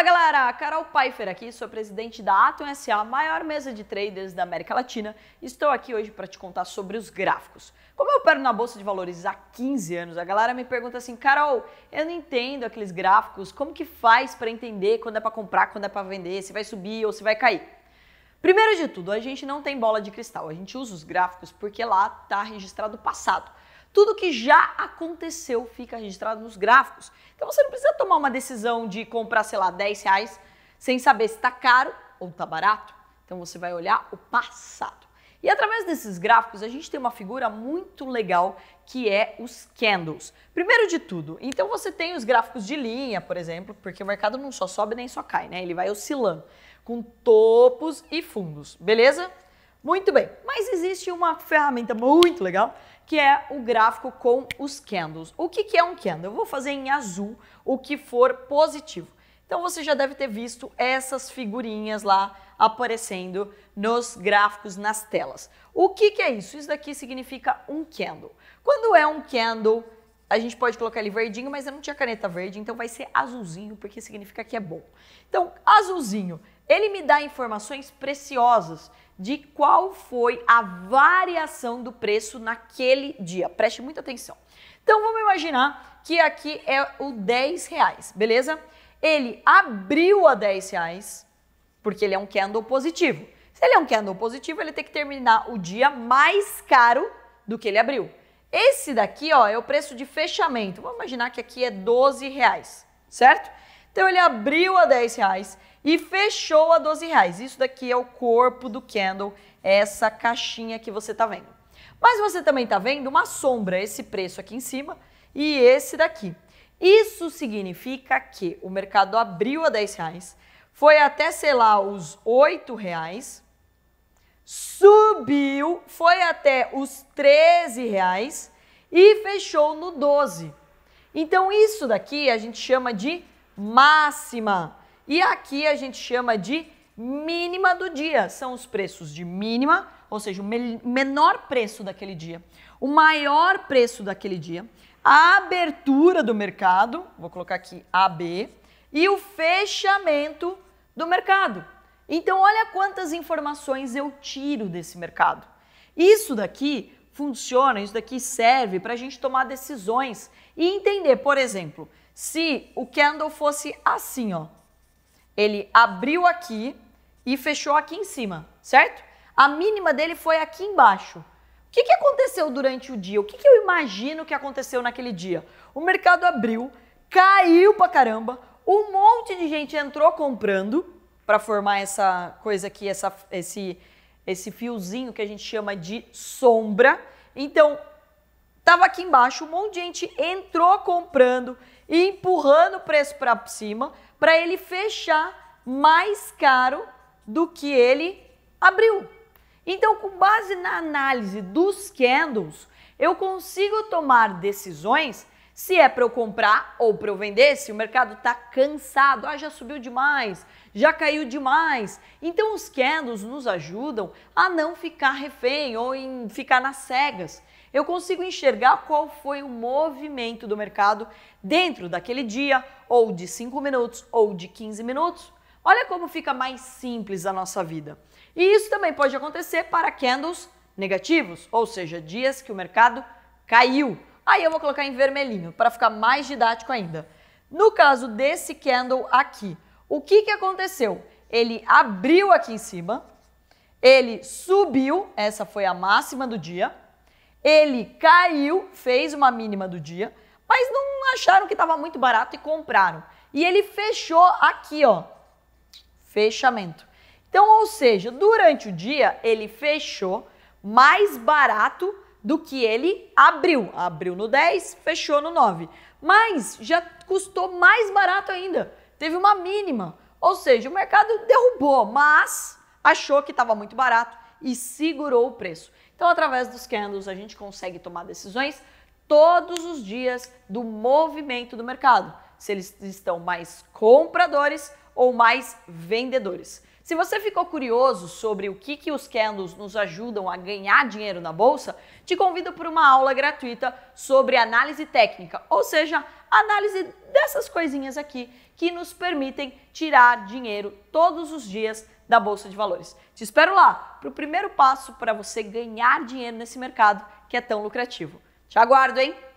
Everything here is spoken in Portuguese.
Fala galera, Carol Pfeiffer aqui, sou presidente da Atom SA, a maior mesa de traders da América Latina. Estou aqui hoje para te contar sobre os gráficos. Como eu opero na bolsa de valores há 15 anos, a galera me pergunta assim: "Carol, eu não entendo aqueles gráficos, como que faz para entender quando é para comprar, quando é para vender, se vai subir ou se vai cair?" Primeiro de tudo, a gente não tem bola de cristal, a gente usa os gráficos porque lá está registrado o passado tudo que já aconteceu fica registrado nos gráficos. Então você não precisa tomar uma decisão de comprar, sei lá, 10 reais sem saber se está caro ou está barato. Então você vai olhar o passado. E através desses gráficos a gente tem uma figura muito legal que é os candles. Primeiro de tudo, então você tem os gráficos de linha, por exemplo, porque o mercado não só sobe nem só cai, né? Ele vai oscilando com topos e fundos, beleza? Muito bem, mas existe uma ferramenta muito legal que é o gráfico com os candles. O que, que é um candle? Eu vou fazer em azul o que for positivo. Então você já deve ter visto essas figurinhas lá aparecendo nos gráficos, nas telas. O que, que é isso? Isso daqui significa um candle. Quando é um candle, a gente pode colocar ele verdinho, mas eu não tinha caneta verde, então vai ser azulzinho, porque significa que é bom. Então, azulzinho, ele me dá informações preciosas de qual foi a variação do preço naquele dia. Preste muita atenção. Então vamos imaginar que aqui é o 10 reais, beleza? Ele abriu a 10 reais, porque ele é um candle positivo. Se ele é um candle positivo, ele tem que terminar o dia mais caro do que ele abriu. Esse daqui ó, é o preço de fechamento. Vamos imaginar que aqui é 12 reais, certo? Então ele abriu a 10 reais e fechou a 12 reais. Isso daqui é o corpo do candle, essa caixinha que você está vendo. Mas você também está vendo uma sombra, esse preço aqui em cima e esse daqui. Isso significa que o mercado abriu a 10 reais, foi até, sei lá, os 8 reais, subiu, foi até os 13 reais e fechou no 12. Então isso daqui a gente chama de máxima. E aqui a gente chama de mínima do dia. São os preços de mínima, ou seja, o menor preço daquele dia, o maior preço daquele dia, a abertura do mercado, vou colocar aqui AB, e o fechamento do mercado. Então, olha quantas informações eu tiro desse mercado. Isso daqui funciona, isso daqui serve para a gente tomar decisões e entender, por exemplo, se o candle fosse assim, ó. Ele abriu aqui e fechou aqui em cima, certo? A mínima dele foi aqui embaixo. O que, que aconteceu durante o dia? O que, que eu imagino que aconteceu naquele dia? O mercado abriu, caiu pra caramba, um monte de gente entrou comprando para formar essa coisa aqui, essa, esse, esse fiozinho que a gente chama de sombra. Então, Tava aqui embaixo, um monte de gente entrou comprando e empurrando o preço para cima para ele fechar mais caro do que ele abriu. Então, com base na análise dos candles, eu consigo tomar decisões se é para eu comprar ou para eu vender, se o mercado está cansado, ah, já subiu demais, já caiu demais. Então, os candles nos ajudam a não ficar refém ou em ficar nas cegas eu consigo enxergar qual foi o movimento do mercado dentro daquele dia, ou de 5 minutos, ou de 15 minutos. Olha como fica mais simples a nossa vida. E isso também pode acontecer para candles negativos, ou seja, dias que o mercado caiu. Aí eu vou colocar em vermelhinho para ficar mais didático ainda. No caso desse candle aqui, o que, que aconteceu? Ele abriu aqui em cima, ele subiu, essa foi a máxima do dia, ele caiu, fez uma mínima do dia, mas não acharam que estava muito barato e compraram. E ele fechou aqui, ó. Fechamento. Então, ou seja, durante o dia ele fechou mais barato do que ele abriu. Abriu no 10, fechou no 9. Mas já custou mais barato ainda. Teve uma mínima. Ou seja, o mercado derrubou, mas achou que estava muito barato e segurou o preço. Então, através dos candles, a gente consegue tomar decisões todos os dias do movimento do mercado, se eles estão mais compradores ou mais vendedores. Se você ficou curioso sobre o que, que os candles nos ajudam a ganhar dinheiro na bolsa, te convido para uma aula gratuita sobre análise técnica, ou seja, análise dessas coisinhas aqui que nos permitem tirar dinheiro todos os dias da Bolsa de Valores. Te espero lá para o primeiro passo para você ganhar dinheiro nesse mercado que é tão lucrativo. Te aguardo, hein?